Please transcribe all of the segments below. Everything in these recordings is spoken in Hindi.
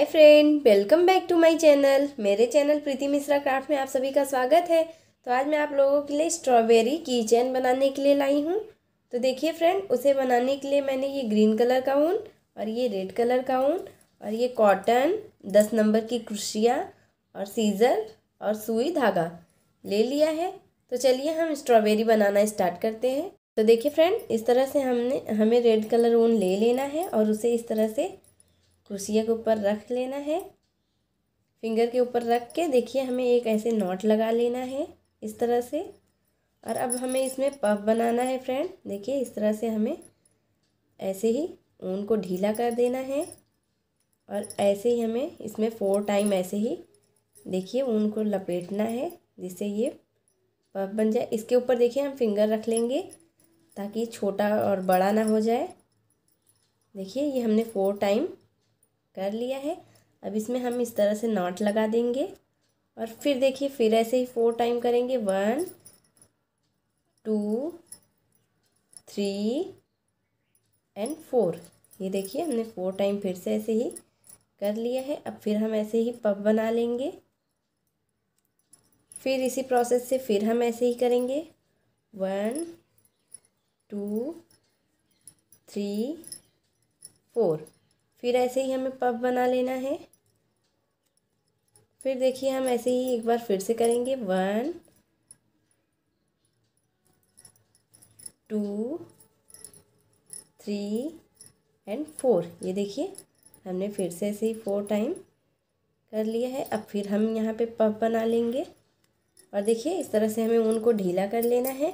hi friend welcome back to my channel मेरे चैनल प्रीति मिश्रा क्राफ्ट में आप सभी का स्वागत है तो आज मैं आप लोगों के लिए स्ट्रॉबेरी की चैन बनाने के लिए लाई हूँ तो देखिए फ्रेंड उसे बनाने के लिए मैंने ये ग्रीन कलर का ऊन और ये रेड कलर का ऊन और ये कॉटन दस नंबर की क्रुशिया और सीज़र और सुई धागा ले लिया है तो चलिए हम स्ट्रॉबेरी बनाना स्टार्ट करते हैं तो देखिए फ्रेंड इस तरह से हमने हमें रेड कलर ऊन ले लेना है और उसे इस तरह से क्रोसिया के ऊपर रख लेना है फिंगर के ऊपर रख के देखिए हमें एक ऐसे नॉट लगा लेना है इस तरह से और अब हमें इसमें पफ बनाना है फ्रेंड देखिए इस तरह से हमें ऐसे ही ऊन को ढीला कर देना है और ऐसे ही हमें इसमें फोर टाइम ऐसे ही देखिए ऊन को लपेटना है जिससे ये पफ बन जाए इसके ऊपर देखिए हम फिंगर रख लेंगे ताकि छोटा और बड़ा ना हो जाए देखिए ये हमने फोर टाइम कर लिया है अब इसमें हम इस तरह से नॉट लगा देंगे और फिर देखिए फिर ऐसे ही फोर टाइम करेंगे one two three and four ये देखिए हमने फोर टाइम फिर से ऐसे ही कर लिया है अब फिर हम ऐसे ही पब बना लेंगे फिर इसी प्रोसेस से फिर हम ऐसे ही करेंगे वन टू थ्री फोर फिर ऐसे ही हमें पब बना लेना है फिर देखिए हम ऐसे ही एक बार फिर से करेंगे one two three and four ये देखिए हमने फिर से ऐसे ही फोर टाइम कर लिया है अब फिर हम यहाँ पे पफ बना लेंगे और देखिए इस तरह से हमें ऊन को ढीला कर लेना है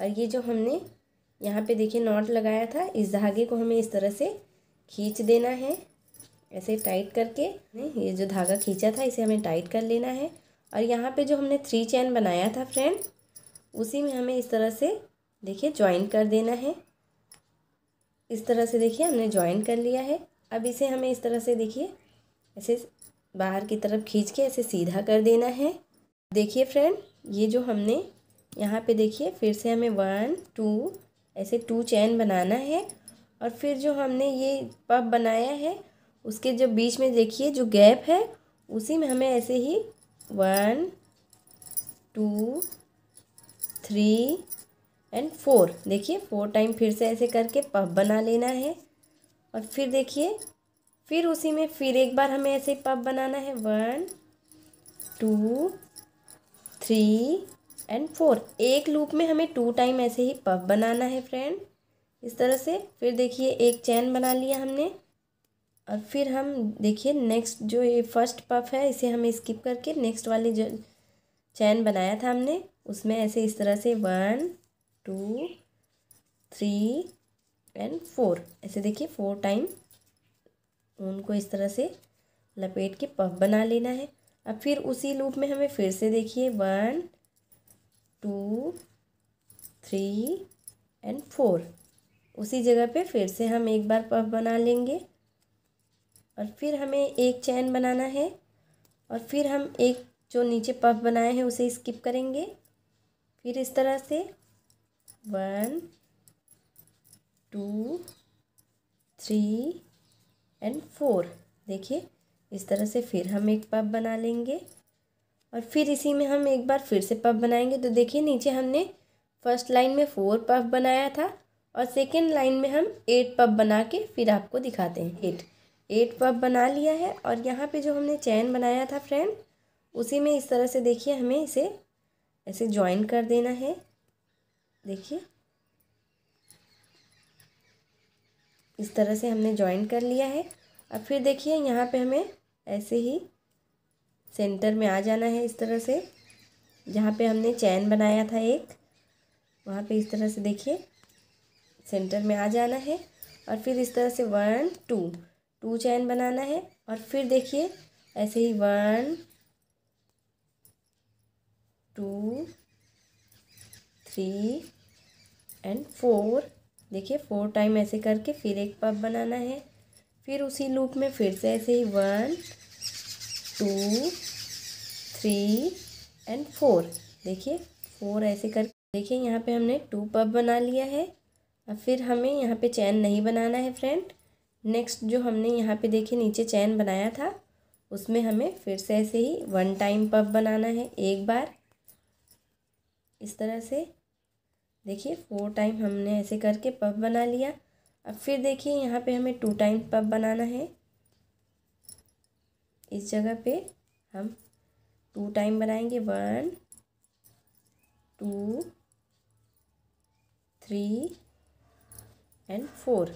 और ये जो हमने यहाँ पे देखिए नॉट लगाया था इस धागे को हमें इस तरह से खींच देना है ऐसे टाइट करके ये जो धागा खींचा था इसे हमें टाइट कर लेना है और यहाँ पे जो हमने थ्री चैन बनाया था फ्रेंड उसी में हमें इस तरह से देखिए ज्वाइन कर देना है इस तरह से देखिए हमने ज्वाइन कर लिया है अब इसे हमें इस तरह से देखिए ऐसे बाहर की तरफ खींच के ऐसे सीधा कर देना है देखिए फ्रेंड ये जो हमने यहाँ पे देखिए फिर से हमें वन टू ऐसे टू चैन बनाना है और फिर जो हमने ये पफ बनाया है उसके जो बीच में देखिए जो गैप है उसी में हमें ऐसे ही one two three and four देखिए फोर टाइम फिर से ऐसे करके पफ बना लेना है और फिर देखिए फिर उसी में फिर एक बार हमें ऐसे पफ बनाना है one two three and four एक लूप में हमें टू टाइम ऐसे ही पफ बनाना है फ्रेंड इस तरह से फिर देखिए एक चैन बना लिया हमने और फिर हम देखिए नेक्स्ट जो ये फर्स्ट पफ है इसे हमें स्किप करके नेक्स्ट वाली जो चैन बनाया था हमने उसमें ऐसे इस तरह से one two three and four ऐसे देखिए फोर टाइम ऊन को इस तरह से लपेट के पफ बना लेना है अब फिर उसी लूप में हमें फिर से देखिए one two three and four उसी जगह पे फिर से हम एक बार पफ बना लेंगे और फिर हमें एक चैन बनाना है और फिर हम एक जो नीचे पफ बनाए हैं उसे स्किप करेंगे फिर इस तरह से one two three and four देखिए इस तरह से फिर हम एक पफ बना लेंगे और फिर इसी में हम एक बार फिर से पफ बनाएंगे तो देखिए नीचे हमने फर्स्ट लाइन में फोर पफ बनाया था और सेकेंड लाइन में हम एट पब बना के फिर आपको दिखाते हैं एट एट पब बना लिया है और यहाँ पे जो हमने चैन बनाया था फ्रेंड उसी में इस तरह से देखिए हमें इसे ऐसे ज्वाइन कर देना है देखिए इस तरह से हमने ज्वाइन कर लिया है अब फिर देखिए यहाँ पे हमें ऐसे ही सेंटर में आ जाना है इस तरह से जहाँ पे हमने चैन बनाया था एक वहाँ पे इस तरह से देखिए सेंटर में आ जाना है और फिर इस तरह से वन टू टू चैन बनाना है और फिर देखिए ऐसे ही one two three and four देखिए फोर टाइम ऐसे करके फिर एक पब बनाना है फिर उसी लूप में फिर से ऐसे ही one two three and four देखिए फोर ऐसे करके देखिए यहाँ पे हमने टू पब बना लिया है अब फिर हमें यहाँ पे चैन नहीं बनाना है फ्रेंड नेक्स्ट जो हमने यहाँ पे देखिए नीचे चैन बनाया था उसमें हमें फिर से ऐसे ही वन टाइम पब बनाना है एक बार इस तरह से देखिए फोर टाइम हमने ऐसे करके पब बना लिया अब फिर देखिए यहाँ पे हमें टू टाइम पब बनाना है इस जगह पे हम टू टाइम बनाएंगे one two three and four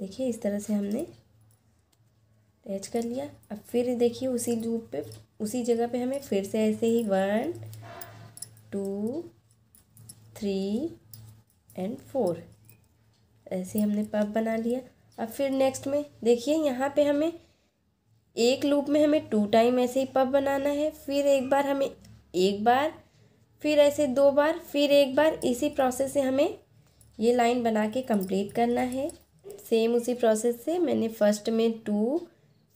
देखिए इस तरह से हमने अटैच कर लिया अब फिर देखिए उसी लूप पे उसी जगह पे हमें फिर से ऐसे ही one two three and four ऐसे हमने पब बना लिया अब फिर नेक्स्ट में देखिए यहाँ पे हमें एक लूप में हमें टू टाइम ऐसे ही पब बनाना है फिर एक बार हमें एक बार फिर ऐसे दो बार फिर एक बार इसी प्रोसेस से हमें ये लाइन बना के कंप्लीट करना है सेम उसी प्रोसेस से मैंने फर्स्ट में टू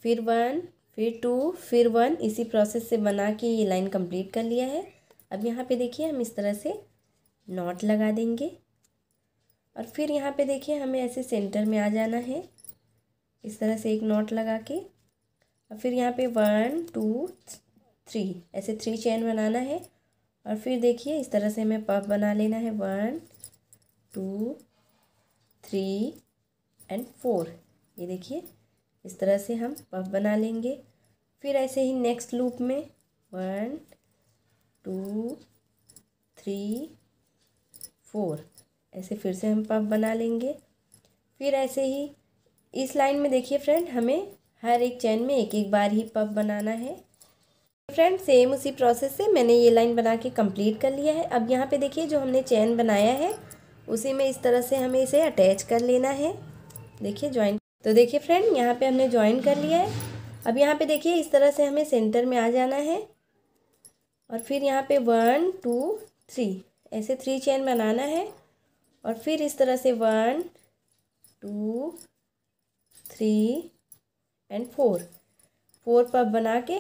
फिर वन फिर टू फिर वन इसी प्रोसेस से बना के ये लाइन कंप्लीट कर लिया है अब यहाँ पे देखिए हम इस तरह से नॉट लगा देंगे और फिर यहाँ पे देखिए हमें ऐसे सेंटर में आ जाना है इस तरह से एक नॉट लगा के और फिर यहाँ पे वन टू थ्री ऐसे थ्री चैन बनाना है और फिर देखिए इस तरह से हमें पफ बना लेना है one two three and four ये देखिए इस तरह से हम पफ बना लेंगे फिर ऐसे ही नेक्स्ट लूप में वन टू थ्री फोर ऐसे फिर से हम पफ बना लेंगे फिर ऐसे ही इस लाइन में देखिए फ्रेंड हमें हर एक चैन में एक एक बार ही पफ बनाना है फ्रेंड सेम उसी प्रोसेस से मैंने ये लाइन बना के कंप्लीट कर लिया है अब यहाँ पे देखिए जो हमने चैन बनाया है उसी में इस तरह से हमें इसे अटैच कर लेना है देखिए ज्वाइन तो देखिए फ्रेंड यहाँ पे हमने ज्वाइन कर लिया है अब यहाँ पे देखिए इस तरह से हमें सेंटर में आ जाना है और फिर यहाँ पे वन टू थ्री ऐसे थ्री चेन बनाना है और फिर इस तरह से one two three and four four puff बना के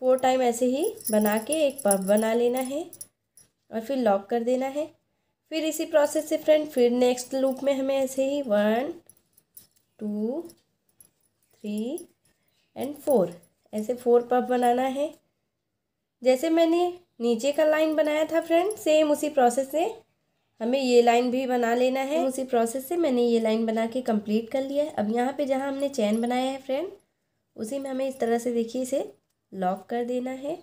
फोर टाइम ऐसे ही बना के एक पब बना लेना है और फिर लॉक कर देना है फिर इसी प्रोसेस से फ्रेंड फिर नेक्स्ट लूप में हमें ऐसे ही one two three and four ऐसे फोर पब बनाना है जैसे मैंने नीचे का लाइन बनाया था फ्रेंड सेम उसी प्रोसेस से हमें ये लाइन भी बना लेना है उसी प्रोसेस से मैंने ये लाइन बना के कंप्लीट कर लिया है अब यहाँ पे जहाँ हमने चैन बनाया है फ्रेंड उसी में हमें इस तरह से देखिए इसे लॉक कर देना है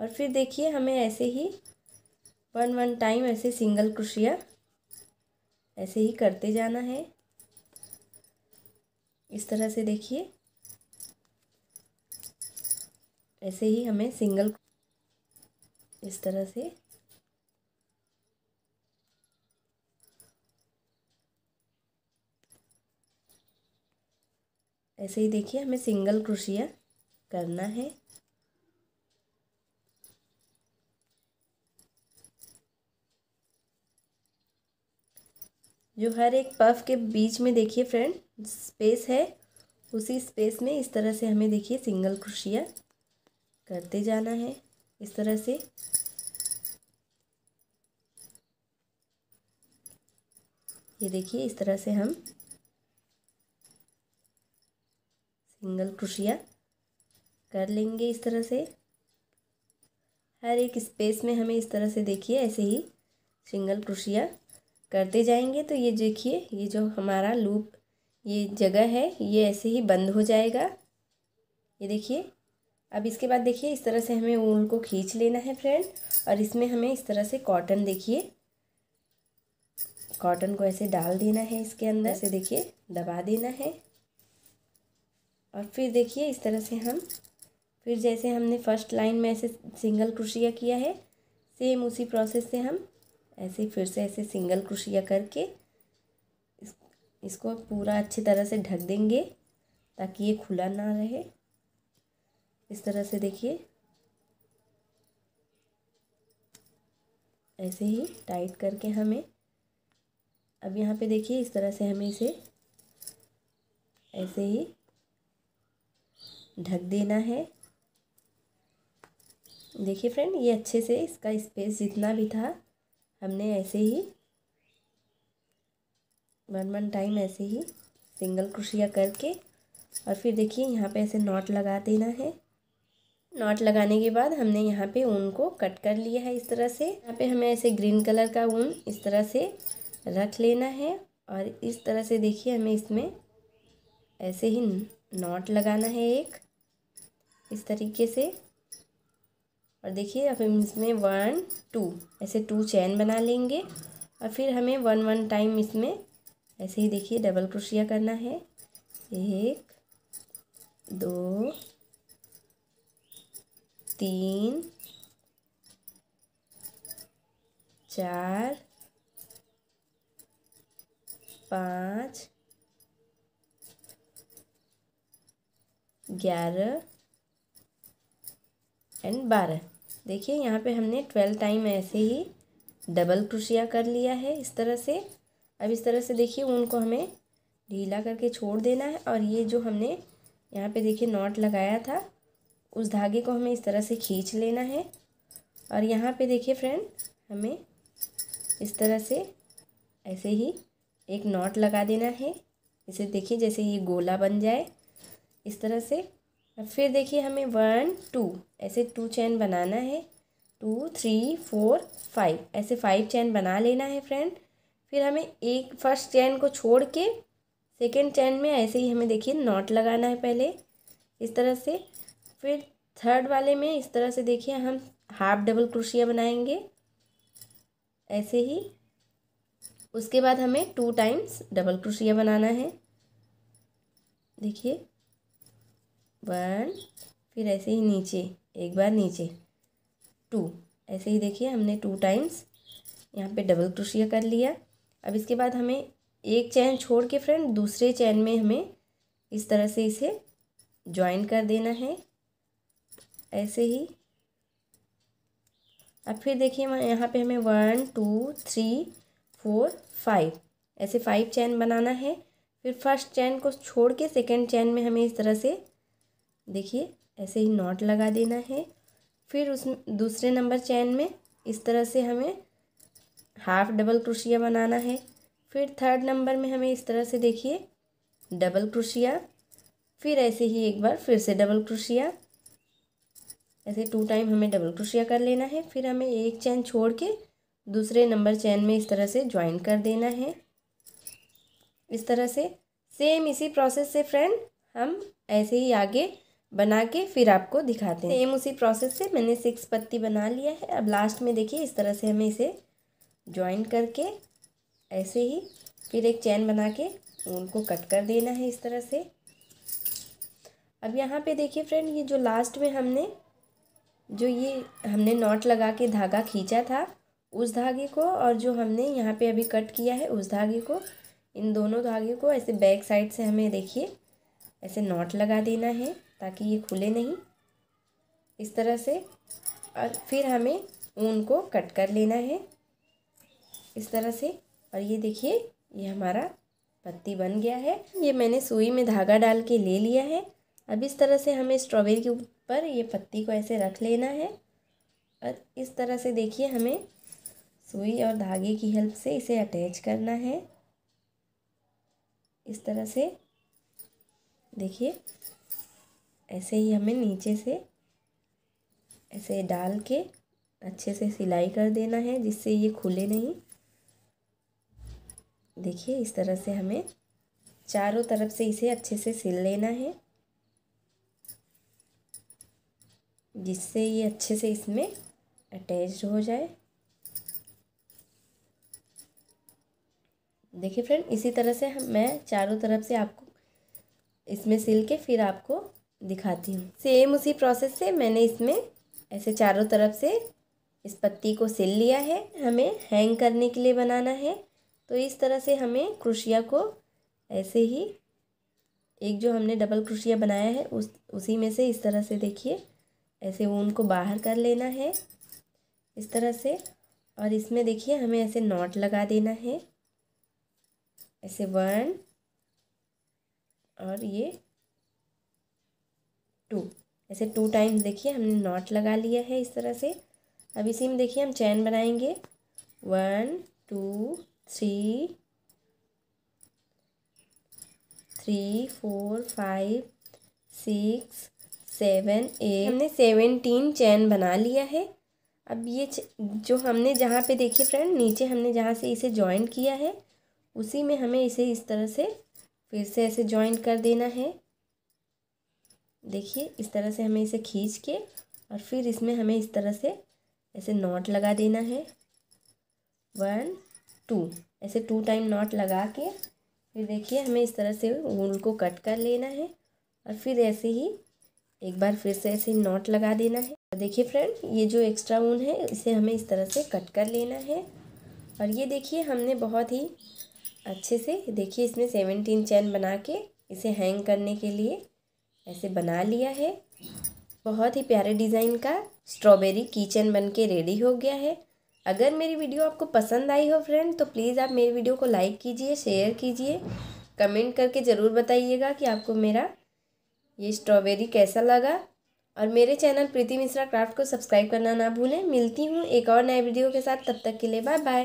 और फिर देखिए हमें ऐसे ही वन वन टाइम ऐसे सिंगल क्रोशिया ऐसे ही करते जाना है इस तरह से देखिए ऐसे ही हमें सिंगल इस तरह से ऐसे ही देखिए हमें सिंगल क्रोशिया करना है जो हर एक पफ के बीच में देखिए फ्रेंड स्पेस है उसी स्पेस में इस तरह से हमें देखिए सिंगल क्रोशिया करते जाना है इस तरह से ये देखिए इस तरह से हम सिंगल क्रोशिया कर लेंगे इस तरह से हर एक स्पेस में हमें इस तरह से देखिए ऐसे ही सिंगल क्रोशिया करते जाएंगे तो ये देखिए ये जो हमारा लूप ये जगह है ये ऐसे ही बंद हो जाएगा ये देखिए अब इसके बाद देखिए इस तरह से हमें ऊन को खींच लेना है फ्रेंड और इसमें हमें इस तरह से कॉटन देखिए कॉटन को ऐसे डाल देना है इसके अंदर से देखिए दबा देना है और फिर देखिए इस तरह से हम फिर जैसे हमने फर्स्ट लाइन में ऐसे सिंगल क्रोशिया किया है सेम उसी प्रोसेस से हम ऐसे ही फिर से ऐसे सिंगल क्रोशिया करके इस, इसको पूरा अच्छी तरह से ढक देंगे ताकि ये खुला ना रहे इस तरह से देखिए ऐसे ही टाइट करके हमें अब यहाँ पे देखिए इस तरह से हमें इसे ऐसे ही ढक देना है देखिए फ्रेंड ये अच्छे से इसका स्पेस जितना भी था हमने ऐसे ही वन वन टाइम ऐसे ही सिंगल क्रोशिया करके और फिर देखिए यहाँ पे ऐसे नॉट लगा देना है नॉट लगाने के बाद हमने यहाँ पे ऊन को कट कर लिया है इस तरह से यहाँ पे हमें ऐसे ग्रीन कलर का ऊन इस तरह से रख लेना है और इस तरह से देखिए हमें इसमें ऐसे ही नॉट लगाना है एक इस तरीके से और देखिए अब हम इसमें वन टू ऐसे टू चैन बना लेंगे और फिर हमें वन वन टाइम इसमें ऐसे ही देखिए डबल क्रोशिया करना है एक दो तीन चार पाँच ग्यारह एंड बारह देखिए यहाँ पे हमने ट्वेल्व टाइम ऐसे ही डबल क्रोशिया कर लिया है इस तरह से अब इस तरह से देखिए ऊन को हमें ढीला करके छोड़ देना है और ये जो हमने यहाँ पे देखिए नॉट लगाया था उस धागे को हमें इस तरह से खींच लेना है और यहाँ पे देखिए फ्रेंड हमें इस तरह से ऐसे ही एक नॉट लगा देना है इसे देखिए जैसे ये गोला बन जाए इस तरह से अब फिर देखिए हमें वन टू ऐसे टू चैन बनाना है टू थ्री फोर फाइव ऐसे फाइव चैन बना लेना है फ्रेंड फिर हमें एक फर्स्ट चैन को छोड़ के सेकेंड चैन में ऐसे ही हमें देखिए नॉट लगाना है पहले इस तरह से फिर थर्ड वाले में इस तरह से देखिए हम हाफ डबल क्रोशिया बनाएंगे ऐसे ही उसके बाद हमें टू टाइम्स डबल क्रोशिया बनाना है देखिए वन फिर ऐसे ही नीचे एक बार नीचे टू ऐसे ही देखिए हमने टू टाइम्स यहाँ पे डबल क्रोशिया कर लिया अब इसके बाद हमें एक चैन छोड़ के फ्रेंड दूसरे चैन में हमें इस तरह से इसे ज्वाइन कर देना है ऐसे ही अब फिर देखिए यहाँ पे हमें one two three four five ऐसे फाइव चैन बनाना है फिर फर्स्ट चैन को छोड़ के सेकेंड चैन में हमें इस तरह से देखिए ऐसे ही नॉट लगा देना है फिर उस दूसरे नंबर चैन में इस तरह से हमें हाफ डबल क्रोशिया बनाना है फिर थर्ड नंबर में हमें इस तरह से देखिए डबल क्रोशिया फिर ऐसे ही एक बार फिर से डबल क्रोशिया ऐसे टू टाइम हमें डबल क्रोशिया कर लेना है फिर हमें एक चैन छोड़ के दूसरे नंबर चैन में इस तरह से ज्वाइन कर देना है इस तरह से सेम इसी प्रोसेस से फ्रेंड हम ऐसे ही आगे बना के फिर आपको दिखाते हैं सेम उसी प्रोसेस से मैंने सिक्स पत्ती बना लिया है अब लास्ट में देखिए इस तरह से हमें इसे ज्वाइन करके ऐसे ही फिर एक चैन बना के उनको कट कर देना है इस तरह से अब यहाँ पे देखिए फ्रेंड ये जो लास्ट में हमने जो ये हमने नॉट लगा के धागा खींचा था उस धागे को और जो हमने यहाँ पे अभी कट किया है उस धागे को इन दोनों धागे को ऐसे बैक साइड से हमें देखिए ऐसे नॉट लगा देना है ताकि ये खुले नहीं इस तरह से और फिर हमें ऊन को कट कर लेना है इस तरह से और ये देखिए ये हमारा पत्ती बन गया है ये मैंने सुई में धागा डाल के ले लिया है अब इस तरह से हमें स्ट्रॉबेरी के ऊपर ये पत्ती को ऐसे रख लेना है और इस तरह से देखिए हमें सुई और धागे की हेल्प से इसे अटैच करना है इस तरह से देखिए ऐसे ही हमें नीचे से ऐसे डाल के अच्छे से सिलाई कर देना है जिससे ये खुले नहीं देखिए इस तरह से हमें चारों तरफ से इसे अच्छे से सिल लेना है जिससे ये अच्छे से इसमें अटैच हो जाए देखिए फ्रेंड इसी तरह से हम मैं चारों तरफ से आपको इसमें सिल के फिर आपको दिखाती हूँ सेम उसी प्रोसेस से मैंने इसमें ऐसे चारों तरफ से इस पत्ती को सिल लिया है हमें हैंग करने के लिए बनाना है तो इस तरह से हमें क्रोशिया को ऐसे ही एक जो हमने डबल क्रोशिया बनाया है उस उसी में से इस तरह से देखिए ऐसे ऊन को बाहर कर लेना है इस तरह से और इसमें देखिए हमें ऐसे नॉट लगा देना है ऐसे वन और ये टू ऐसे टू टाइम्स देखिए हमने नॉट लगा लिया है इस तरह से अब इसी में देखिए हम चैन बनाएंगे one two three three four five six seven eight हमने सेवनटीन चैन बना लिया है अब ये जो हमने जहाँ पे देखिए फ्रेंड नीचे हमने जहाँ से इसे ज्वाइन किया है उसी में हमें इसे इस तरह से फिर से ऐसे ज्वाइन कर देना है देखिए इस तरह से हमें इसे खींच के और फिर इसमें हमें इस तरह से ऐसे नॉट लगा देना है वन टू ऐसे टू टाइम नॉट लगा के फिर देखिए हमें इस तरह से ऊन को कट कर लेना है और फिर ऐसे ही एक बार फिर से ऐसे नॉट लगा देना है देखिए फ्रेंड ये जो एक्स्ट्रा ऊन है इसे हमें इस तरह से कट कर लेना है और ये देखिए हमने बहुत ही अच्छे से देखिए इसमें सेवनटीन चैन बना के इसे हैंग करने के लिए ऐसे बना लिया है बहुत ही प्यारे डिज़ाइन का स्ट्रॉबेरी किचन बन के रेडी हो गया है अगर मेरी वीडियो आपको पसंद आई हो फ्रेंड तो प्लीज़ आप मेरी वीडियो को लाइक कीजिए शेयर कीजिए कमेंट करके ज़रूर बताइएगा कि आपको मेरा ये स्ट्रॉबेरी कैसा लगा और मेरे चैनल प्रीति मिश्रा क्राफ्ट को सब्सक्राइब करना ना भूलें मिलती हूँ एक और नए वीडियो के साथ तब तक के लिए बाय बाय